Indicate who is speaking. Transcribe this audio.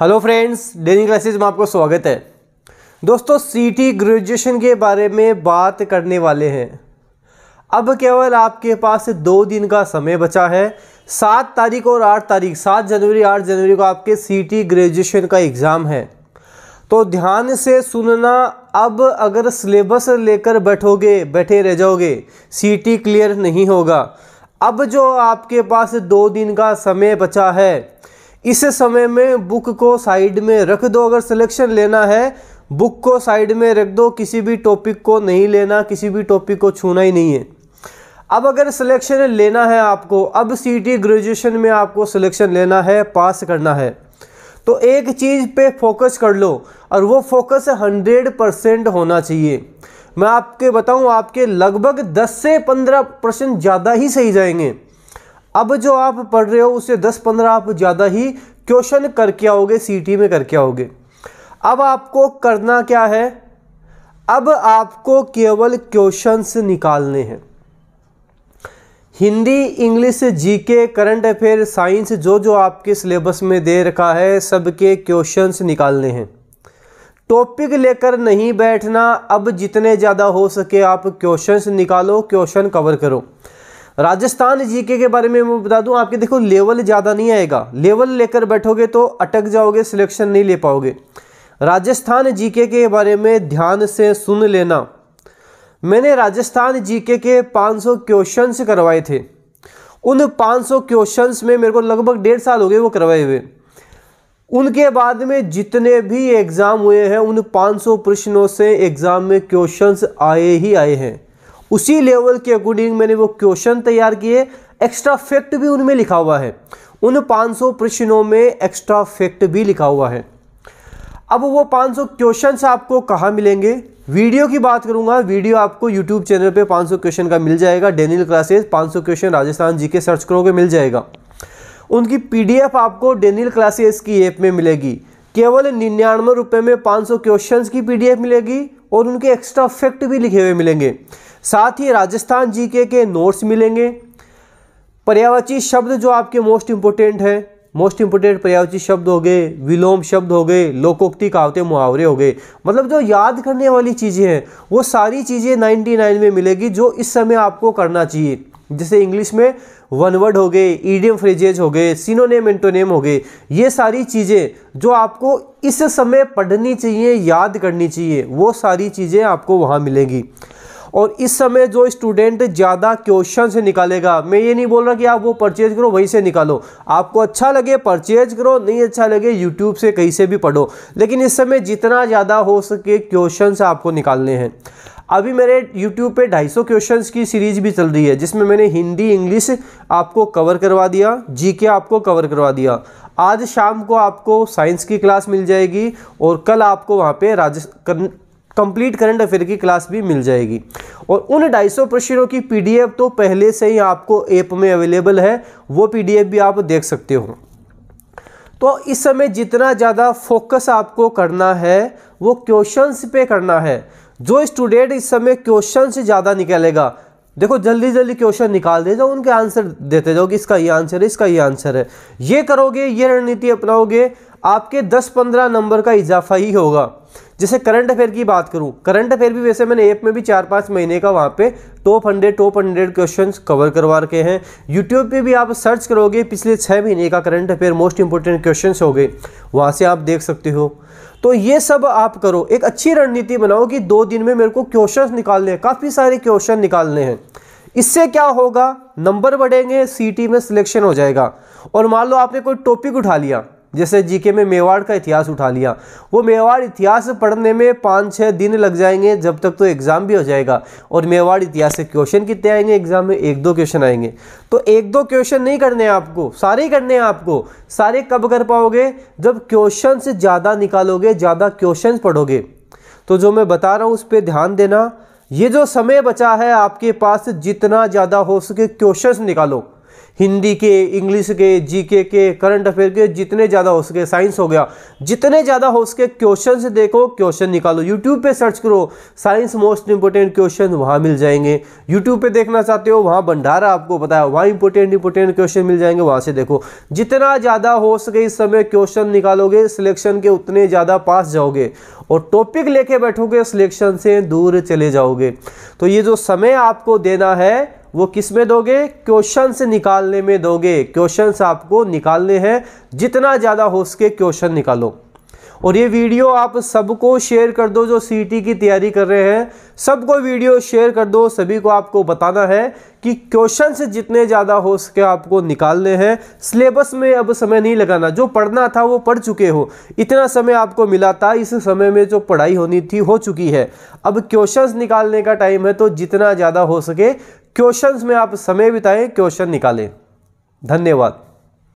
Speaker 1: hello friends daily classes में आपको स्वागत है दोस्तों सीटी ग्रेजुएशन के बारे में बात करने वाले हैं अब केवल आपके पास दो दिन का समय बचा है सात तारीख और आठ तारीख सात जनवरी आठ जनवरी को आपके सीटी ग्रेजुएशन का एग्ज़ाम है तो ध्यान से सुनना अब अगर सिलेबस लेकर बैठोगे बैठे रह जाओगे सीटी क्लियर नहीं होगा अब जो आपके पास दो दिन का समय बचा है इस समय में बुक को साइड में रख दो अगर सिलेक्शन लेना है बुक को साइड में रख दो किसी भी टॉपिक को नहीं लेना किसी भी टॉपिक को छूना ही नहीं है अब अगर सिलेक्शन लेना है आपको अब सीटी ग्रेजुएशन में आपको सिलेक्शन लेना है पास करना है तो एक चीज़ पे फोकस कर लो और वो फोकस हंड्रेड परसेंट होना चाहिए मैं आपके बताऊं आपके लगभग दस से पंद्रह परसेंट ज़्यादा ही सही जाएंगे अब जो आप पढ़ रहे हो उससे दस पंद्रह आप ज़्यादा ही क्वेश्चन करके आओगे सी में करके आओगे अब आपको करना क्या है अब आपको केवल क्वेश्चंस निकालने हैं Hindi English GK current affair science जो जो आपके सिलेबस में दे रखा है सबके क्वेश्चंस निकालने हैं टॉपिक लेकर नहीं बैठना अब जितने ज़्यादा हो सके आप क्वेश्चंस निकालो क्वेश्चन कवर करो राजस्थान जीके के बारे में मैं बता दूं आपके देखो लेवल ज़्यादा नहीं आएगा लेवल लेकर बैठोगे तो अटक जाओगे सिलेक्शन नहीं ले पाओगे राजस्थान जीके के बारे में ध्यान से सुन लेना मैंने राजस्थान जीके के 500 क्वेश्चनस करवाए थे उन 500 क्वेश्चनस में मेरे को लगभग डेढ़ साल हो गए वो करवाए हुए उनके बाद में जितने भी एग्ज़ाम हुए हैं उन पाँच प्रश्नों से एग्ज़ाम में क्वेश्चन आए ही आए हैं उसी लेवल के अकॉर्डिंग मैंने वो क्वेश्चन तैयार किए एक्स्ट्रा फैक्ट भी उनमें लिखा हुआ है उन 500 प्रश्नों में एक्स्ट्रा फैक्ट भी लिखा हुआ है अब वो 500 क्वेश्चन आपको कहाँ मिलेंगे वीडियो की बात करूंगा वीडियो आपको यूट्यूब चैनल पर पाँच क्वेश्चन का मिल जाएगा डेनियल क्लासेज पाँच question Rajasthan G K search करोगे मिल जाएगा उनकी पीडीएफ आपको डेनियल क्लासेस की ऐप में मिलेगी केवल निन्यानवे रुपये में 500 क्वेश्चंस की पीडीएफ मिलेगी और उनके एक्स्ट्रा फैक्ट भी लिखे हुए मिलेंगे साथ ही राजस्थान जीके के नोट्स मिलेंगे पर्यावाची शब्द जो आपके मोस्ट इम्पोर्टेंट हैं मोस्ट इम्पोर्टेंट पर्यावची शब्द हो गए विलोम शब्द हो गए लोकोक्ति कहावते मुहावरे हो गए मतलब जो याद करने वाली चीज़ें हैं वो सारी चीज़ें 99 में मिलेगी जो इस समय आपको करना चाहिए जैसे इंग्लिश में वन वर्ड हो गए ईडियम फ्रेजेज हो गए सिनोनेम एंटोनेम हो गए ये सारी चीज़ें जो आपको इस समय पढ़नी चाहिए याद करनी चाहिए वो सारी चीज़ें आपको वहाँ मिलेंगी और इस समय जो स्टूडेंट ज़्यादा क्वेश्चन से निकालेगा मैं ये नहीं बोल रहा कि आप वो परचेज करो वहीं से निकालो आपको अच्छा लगे परचेज करो नहीं अच्छा लगे यूट्यूब से कहीं से भी पढ़ो लेकिन इस समय जितना ज़्यादा हो सके क्वेश्चन आपको निकालने हैं अभी मेरे YouTube पे 250 क्वेश्चन की सीरीज भी चल रही है जिसमें मैंने हिंदी इंग्लिश आपको कवर करवा दिया जीके आपको कवर करवा दिया आज शाम को आपको साइंस की क्लास मिल जाएगी और कल आपको वहाँ पे राजस् कंप्लीट करंट अफेयर की क्लास भी मिल जाएगी और उन ढाई सौ प्रश्नों की पी तो पहले से ही आपको ऐप में अवेलेबल है वो पी भी आप देख सकते हो तो इस समय जितना ज़्यादा फोकस आपको करना है वो क्वेश्चंस पे करना है जो स्टूडेंट इस समय क्वेश्चन से ज़्यादा निकलेगा देखो जल्दी जल्दी क्वेश्चन निकाल दे जाओ उनके आंसर देते जाओ कि इसका ये आंसर है इसका ये आंसर है ये करोगे ये रणनीति अपनाओगे आपके 10-15 नंबर का इजाफा ही होगा जैसे करंट अफेयर की बात करूं करंट अफेयर भी वैसे मैंने ऐप में भी चार पाँच महीने का वहाँ पे top hundred top hundred question cover करवा रखे हैं यूट्यूब पे भी आप सर्च करोगे पिछले छः महीने का current affair most important question हो गए वहाँ से आप देख सकते हो तो ये सब आप करो एक अच्छी रणनीति बनाओ कि दो दिन में मेरे को क्वेश्चन निकालने हैं काफ़ी सारे क्वेश्चन निकालने हैं इससे क्या होगा नंबर बढ़ेंगे सीटी में सिलेक्शन हो जाएगा और मान लो आपने कोई टॉपिक उठा लिया जैसे जीके में मेवाड़ का इतिहास उठा लिया वो मेवाड़ इतिहास पढ़ने में पाँच छः दिन लग जाएंगे जब तक तो एग्ज़ाम भी हो जाएगा और मेवाड़ इतिहास से क्वेश्चन कितने आएंगे एग्ज़ाम में एक दो क्वेश्चन आएंगे तो एक दो क्वेश्चन नहीं करने हैं आपको सारे ही करने हैं आपको सारे कब कर पाओगे जब क्वेश्चन से ज़्यादा निकालोगे ज़्यादा क्वेश्चन पढ़ोगे तो जो मैं बता रहा हूँ उस पर ध्यान देना ये जो समय बचा है आपके पास जितना ज़्यादा हो सके क्वेश्चन निकालो हिंदी के इंग्लिश के जीके के करंट अफेयर के जितने ज़्यादा हो सके साइंस हो गया जितने ज़्यादा हो सके क्वेश्चन देखो क्वेश्चन निकालो यूट्यूब पे सर्च करो साइंस मोस्ट इंपोर्टेंट क्वेश्चन वहाँ मिल जाएंगे यूट्यूब पे देखना चाहते हो वहाँ भंडारा आपको बताया वहाँ इंपोर्टेंट इंपोर्टेंट क्वेश्चन मिल जाएंगे वहाँ से देखो जितना ज़्यादा हो सके इस समय क्वेश्चन निकालोगे सिलेक्शन के उतने ज़्यादा पास जाओगे और टॉपिक लेके बैठोगे सिलेक्शन से दूर चले जाओगे तो ये जो समय आपको देना है वो किस में दोगे क्वेश्चन से निकालने में दोगे क्वेश्चन आपको निकालने हैं जितना ज़्यादा हो सके क्वेश्चन निकालो और ये वीडियो आप सबको शेयर कर दो जो सीटी की तैयारी कर रहे हैं सबको वीडियो शेयर कर दो सभी को आपको बताना है कि क्वेश्चन से जितने ज़्यादा हो सके आपको निकालने हैं सिलेबस में अब समय नहीं लगाना जो पढ़ना था वो पढ़ चुके हो इतना समय आपको मिला था इस समय में जो पढ़ाई होनी थी हो चुकी है अब क्वेश्चंस निकालने का टाइम है तो जितना ज़्यादा हो सके क्वेश्चंस में आप समय बिताएं क्वेश्चन निकालें धन्यवाद